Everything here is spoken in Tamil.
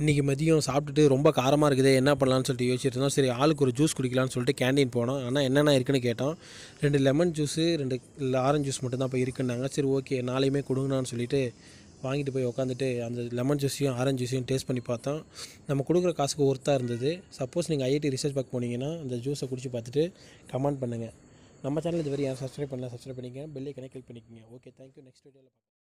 இன்றைக்கி மதியம் சாப்பிட்டுட்டு ரொம்ப காரமாக இருக்குது என்ன பண்ணலான்னு சொல்லிட்டு யோசிச்சுருந்தோம் சரி ஆளுக்கு ஒரு ஜூஸ் குடிக்கலாம்னு சொல்லிட்டு கேண்டீன் போனோம் ஆனால் என்னென்ன இருக்குன்னு கேட்டோம் ரெண்டு லெமன் ஜூஸு ரெண்டு ஆரஞ்சு ஜூஸ் மட்டும்தான் போய் இருக்குன்னாங்க சரி ஓகே நாளையுமே கொடுங்கண்ணான்னு சொல்லிட்டு வாங்கிட்டு போய் உட்காந்துட்டு அந்த லெமன் ஜூஸையும் ஆரஞ்சு ஜூஸையும் டேஸ்ட் பண்ணி பார்த்தோம் நம்ம கொடுக்குற காசுக்கு ஒர்த்தாக இருந்தது சப்போஸ் நீங்கள் ஐஐடி ரிசர்ச் பார்க்க போனீங்கன்னா அந்த ஜூஸை குடிச்சு பார்த்துட்டு கமெண்ட் பண்ணுங்கள் நம்ம சேனல் இது வரையும் யாரும் சப்ஸ்கிரைப் பண்ணலாம் சப்ஸ்கிரைப் பண்ணிக்கங்க பெல்லை கனெக்ட் பண்ணிக்கோங்க ஓகே தேங்க்யூ நெக்ஸ்ட் வீடியோவில்